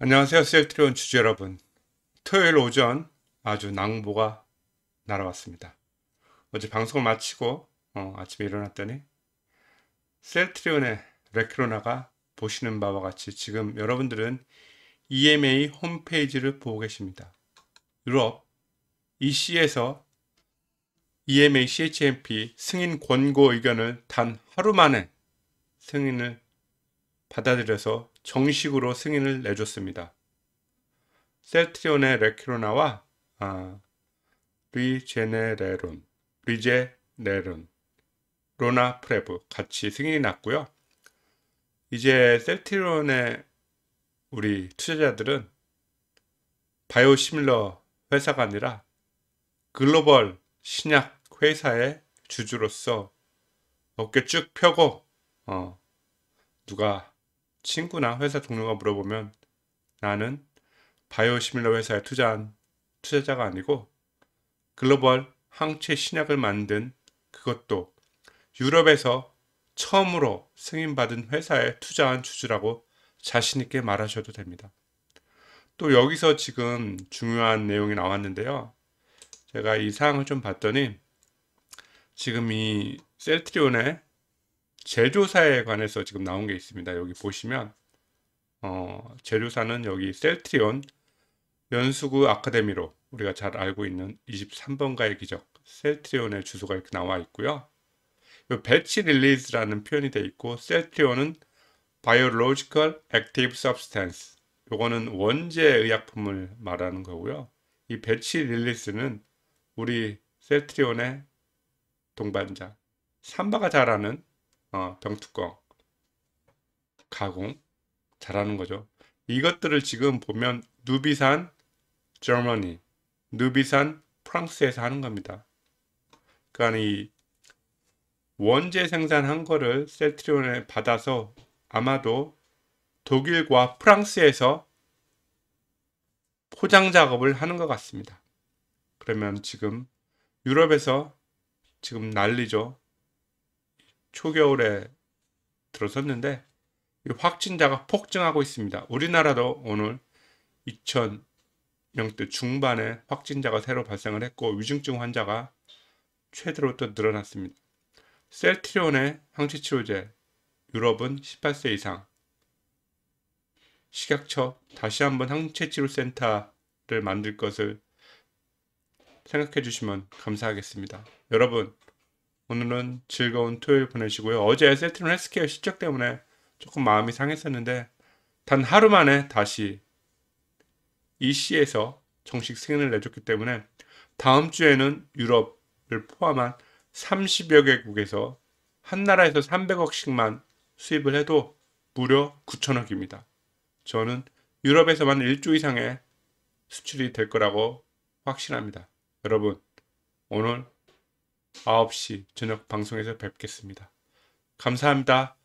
안녕하세요. 셀트리온 주주 여러분. 토요일 오전 아주 낭보가 날아왔습니다. 어제 방송을 마치고 어, 아침에 일어났더니 셀트리온의 레크로나가 보시는 바와 같이 지금 여러분들은 EMA 홈페이지를 보고 계십니다. 유럽 EC에서 EMA CHMP 승인 권고 의견을 단 하루 만에 승인을 받아들여서 정식으로 승인을 내줬습니다. 셀트리온의 레키로나와 아, 리제네레론, 리제네론, 로나 프레브 같이 승인이 났고요. 이제 셀트리온의 우리 투자자들은 바이오시밀러 회사가 아니라 글로벌 신약 회사의 주주로서 어깨 쭉 펴고 어, 누가 친구나 회사 동료가 물어보면 나는 바이오시밀러 회사에 투자한 투자자가 아니고 글로벌 항체 신약을 만든 그것도 유럽에서 처음으로 승인받은 회사에 투자한 주주라고 자신있게 말하셔도 됩니다. 또 여기서 지금 중요한 내용이 나왔는데요. 제가 이 사항을 좀 봤더니 지금 이 셀트리온의 제조사에 관해서 지금 나온 게 있습니다. 여기 보시면 어, 제조사는 여기 셀트리온 연수구 아카데미로 우리가 잘 알고 있는 23번가의 기적 셀트리온의 주소가 이렇게 나와 있고요. 배치 릴리즈라는 표현이 되어 있고 셀트리온은 Biological Active Substance 요거는 원제 의약품을 말하는 거고요. 이 배치 릴리스는 우리 셀트리온의 동반자 삼바가 잘아는 어, 병뚜껑, 가공 잘하는 거죠. 이것들을 지금 보면 누비산 저머니, 누비산 프랑스에서 하는 겁니다. 그러니까 이 원재 생산한 거를 셀트리온에 받아서 아마도 독일과 프랑스에서 포장 작업을 하는 것 같습니다. 그러면 지금 유럽에서 지금 난리죠. 초겨울에 들어섰는데 확진자가 폭증하고 있습니다. 우리나라도 오늘 2000년대 중반에 확진자가 새로 발생을 했고 위중증 환자가 최대로 또 늘어났습니다. 셀트리온의 항체치료제 유럽은 18세 이상 식약처 다시 한번 항체치료센터를 만들 것을 생각해 주시면 감사하겠습니다. 여러분 오늘은 즐거운 토요일 보내시고요. 어제 세트론 헬스케어 실적 때문에 조금 마음이 상했었는데 단 하루 만에 다시 EC에서 정식 승인을 내줬기 때문에 다음 주에는 유럽을 포함한 30여 개국에서 한 나라에서 300억씩만 수입을 해도 무려 9천억입니다. 저는 유럽에서만 1조 이상의 수출이 될 거라고 확신합니다. 여러분, 오늘 9시 저녁 방송에서 뵙겠습니다. 감사합니다.